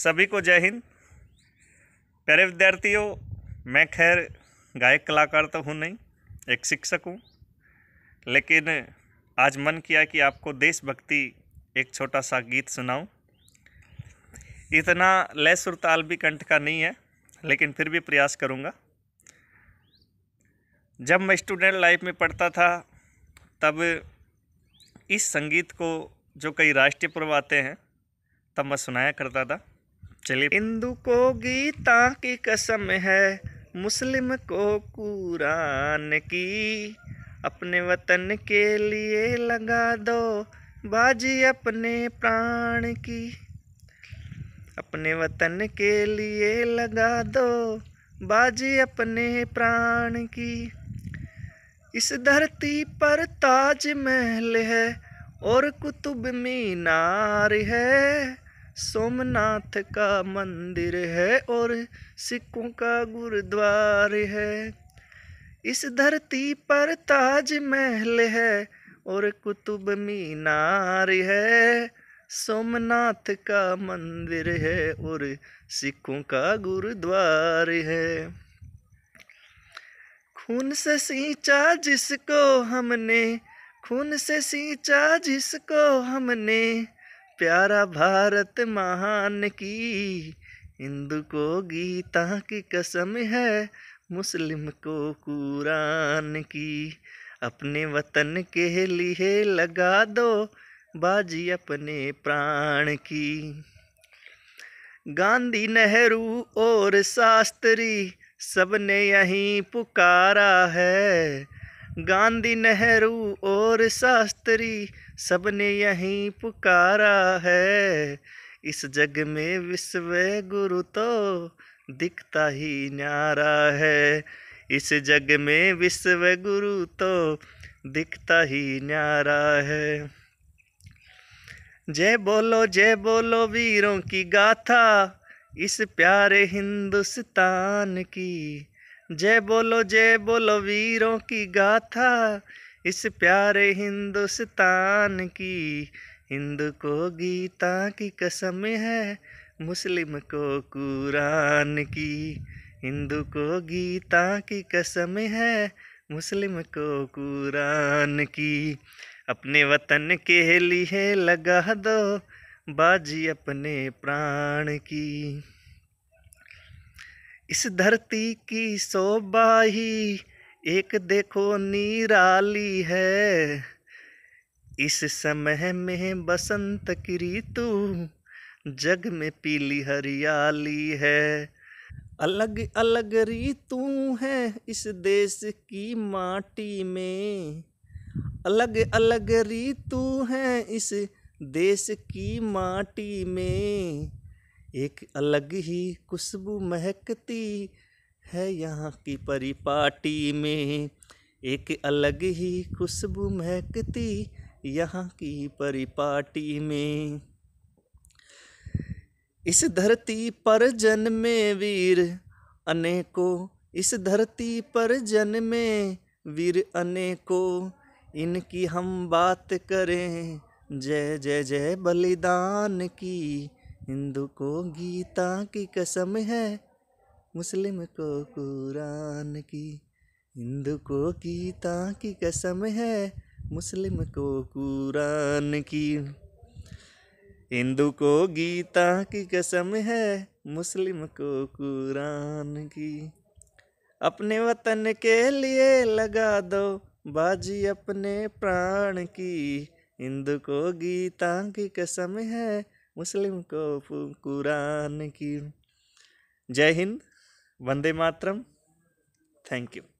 सभी को जय हिंद प्यारे विद्यार्थियों मैं खैर गायक कलाकार तो हूँ नहीं एक शिक्षक हूँ लेकिन आज मन किया कि आपको देशभक्ति एक छोटा सा गीत सुनाऊं इतना लय सुरताल भी कंठ का नहीं है लेकिन फिर भी प्रयास करूँगा जब मैं स्टूडेंट लाइफ में पढ़ता था तब इस संगीत को जो कई राष्ट्रीय पर्व आते हैं तब मैं सुनाया करता था चलिए हिंदू को गीता की कसम है मुस्लिम को कुरान की अपने वतन के लिए लगा दो बाजी अपने प्राण की अपने वतन के लिए लगा दो बाजी अपने प्राण की इस धरती पर ताज महल है और कुतुब मीनार है सोमनाथ का मंदिर है और सिखों का गुरुद्वार है इस धरती पर ताज महल है और कुतुब मीनार है सोमनाथ का मंदिर है और सिखों का गुरुद्वार है खून से सींचा जिसको हमने खून से सींचा जिसको हमने प्यारा भारत महान की हिंदू को गीता की कसम है मुस्लिम को कुरान की अपने वतन के लिए लगा दो बाजी अपने प्राण की गांधी नेहरू और शास्त्री सबने यहीं पुकारा है गांधी नेहरू और शास्त्री सब ने यहीं पुकारा है इस जग में विश्व गुरु तो दिखता ही न्यारा है इस जग में विश्व गुरु तो दिखता ही न्यारा है जय बोलो जय बोलो वीरों की गाथा इस प्यारे हिंदुस्तान की जय बोलो जय बोलो वीरों की गाथा इस प्यारे हिंदुस्तान की हिंदू को गीता की कसम है मुस्लिम को कुरान की हिंदू को गीता की कसम है मुस्लिम को कुरान की अपने वतन के लिए लगा दो बाजी अपने प्राण की इस धरती की शोभा ही एक देखो निराली है इस समय में बसंत की ऋतु जग में पीली हरियाली है अलग अलग ऋतु है इस देश की माटी में अलग अलग ऋतु है इस देश की माटी में एक अलग ही खुशबू महकती है यहाँ की परिपाटी में एक अलग ही खुशबू महकती यहाँ की परिपाटी में इस धरती पर जन्मे वीर अनेकों इस धरती पर जन्मे वीर अनेकों इनकी हम बात करें जय जय जय बलिदान की हिंदू को गीता की कसम है मुस्लिम को कुरान की हिंदू को गीता की कसम है मुस्लिम को कुरान की हिंदू को गीता की कसम है मुस्लिम को कुरान की अपने वतन के लिए लगा दो बाजी अपने प्राण की हिंदू को गीता की कसम है मुस्लिम को कुरान की जय हिंद वंदे मातरम थैंक यू